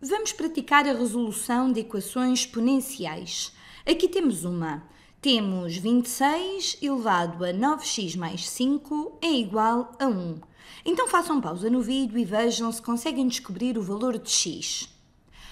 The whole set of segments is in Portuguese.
Vamos praticar a resolução de equações exponenciais. Aqui temos uma. Temos 26 elevado a 9x mais 5 é igual a 1. Então façam pausa no vídeo e vejam se conseguem descobrir o valor de x.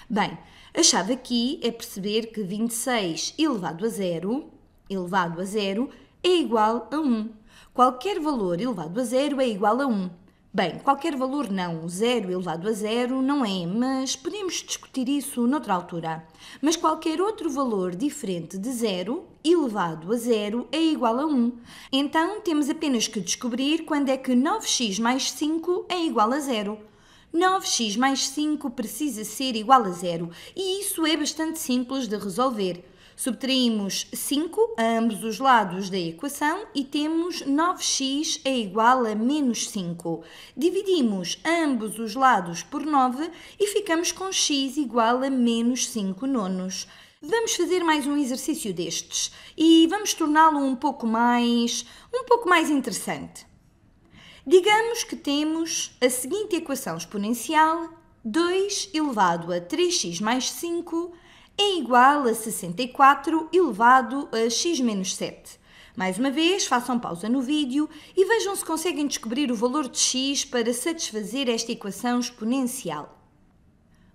Bem, a chave aqui é perceber que 26 elevado a 0, elevado a 0, é igual a 1. Qualquer valor elevado a 0 é igual a 1. Bem, qualquer valor não, zero elevado a zero não é, mas podemos discutir isso noutra altura. Mas qualquer outro valor diferente de zero elevado a zero é igual a 1. Então temos apenas que descobrir quando é que 9x mais 5 é igual a zero. 9x mais 5 precisa ser igual a zero e isso é bastante simples de resolver. Subtraímos 5 a ambos os lados da equação e temos 9x é igual a menos 5. Dividimos ambos os lados por 9 e ficamos com x igual a menos 5 nonos. Vamos fazer mais um exercício destes e vamos torná-lo um pouco mais um pouco mais interessante. Digamos que temos a seguinte equação exponencial 2 elevado a 3x mais 5 é igual a 64 elevado a x menos 7. Mais uma vez, façam pausa no vídeo e vejam se conseguem descobrir o valor de x para satisfazer esta equação exponencial.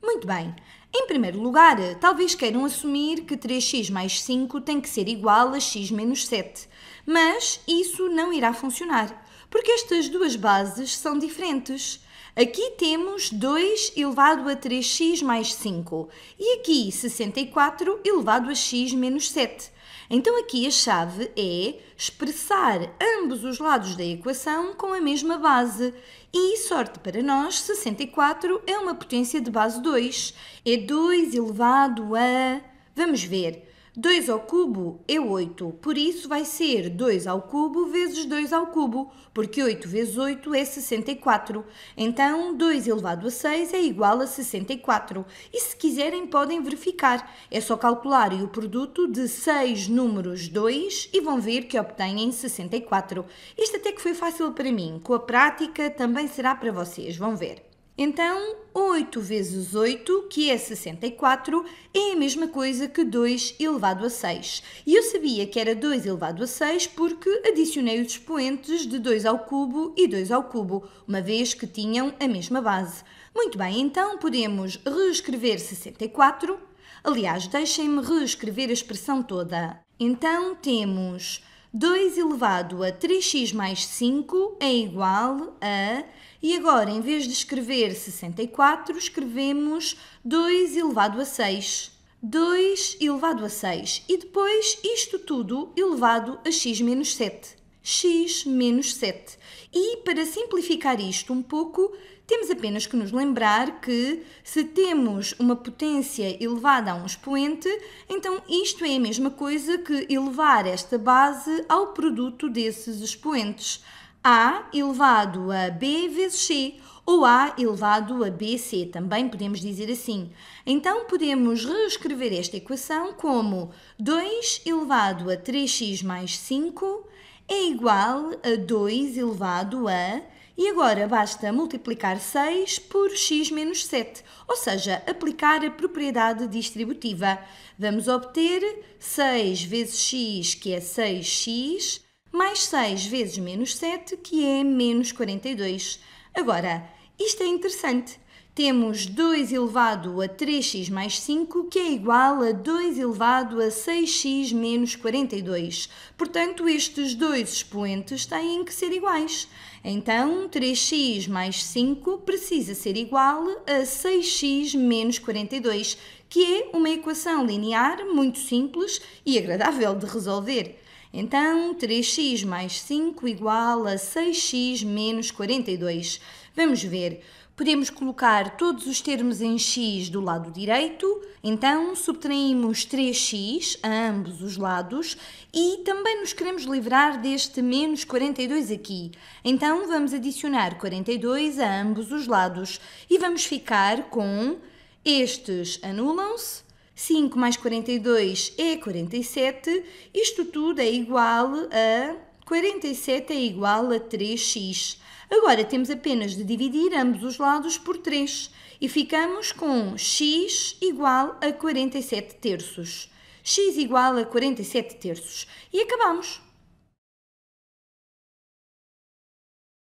Muito bem, em primeiro lugar, talvez queiram assumir que 3x mais 5 tem que ser igual a x menos 7, mas isso não irá funcionar, porque estas duas bases são diferentes. Aqui temos 2 elevado a 3x mais 5 e aqui 64 elevado a x menos 7. Então aqui a chave é expressar ambos os lados da equação com a mesma base. E, sorte para nós, 64 é uma potência de base 2. É 2 elevado a... Vamos ver. 2 ao cubo é 8, por isso vai ser 2 ao cubo vezes 2 ao cubo, porque 8 vezes 8 é 64. Então, 2 elevado a 6 é igual a 64. E se quiserem, podem verificar. É só calcularem o produto de 6 números 2 e vão ver que obtêm 64. Isto até que foi fácil para mim. Com a prática, também será para vocês. Vão ver. Então, 8 vezes 8, que é 64, é a mesma coisa que 2 elevado a 6. E eu sabia que era 2 elevado a 6 porque adicionei os expoentes de 2 ao cubo e 2 ao cubo, uma vez que tinham a mesma base. Muito bem, então podemos reescrever 64. Aliás, deixem-me reescrever a expressão toda. Então temos 2 elevado a 3x mais 5 é igual a. E agora, em vez de escrever 64, escrevemos 2 elevado a 6. 2 elevado a 6. E depois isto tudo elevado a x menos 7 x menos 7. E para simplificar isto um pouco, temos apenas que nos lembrar que se temos uma potência elevada a um expoente, então isto é a mesma coisa que elevar esta base ao produto desses expoentes. A elevado a B vezes C, ou A elevado a BC, também podemos dizer assim. Então podemos reescrever esta equação como 2 elevado a 3x mais 5 é igual a 2 elevado a. E agora basta multiplicar 6 por x menos 7, ou seja, aplicar a propriedade distributiva. Vamos obter 6 vezes x, que é 6x, mais 6 vezes menos 7, que é menos 42. Agora, isto é interessante temos 2 elevado a 3x mais 5, que é igual a 2 elevado a 6x menos 42. Portanto, estes dois expoentes têm que ser iguais. Então, 3x mais 5 precisa ser igual a 6x menos 42, que é uma equação linear muito simples e agradável de resolver. Então, 3x mais 5 igual a 6x menos 42. Vamos ver podemos colocar todos os termos em x do lado direito, então subtraímos 3x a ambos os lados e também nos queremos livrar deste menos 42 aqui. Então vamos adicionar 42 a ambos os lados e vamos ficar com estes anulam-se, 5 mais 42 é 47, isto tudo é igual a 47 é igual a 3x. Agora temos apenas de dividir ambos os lados por 3 e ficamos com x igual a 47 terços. x igual a 47 terços. E acabamos.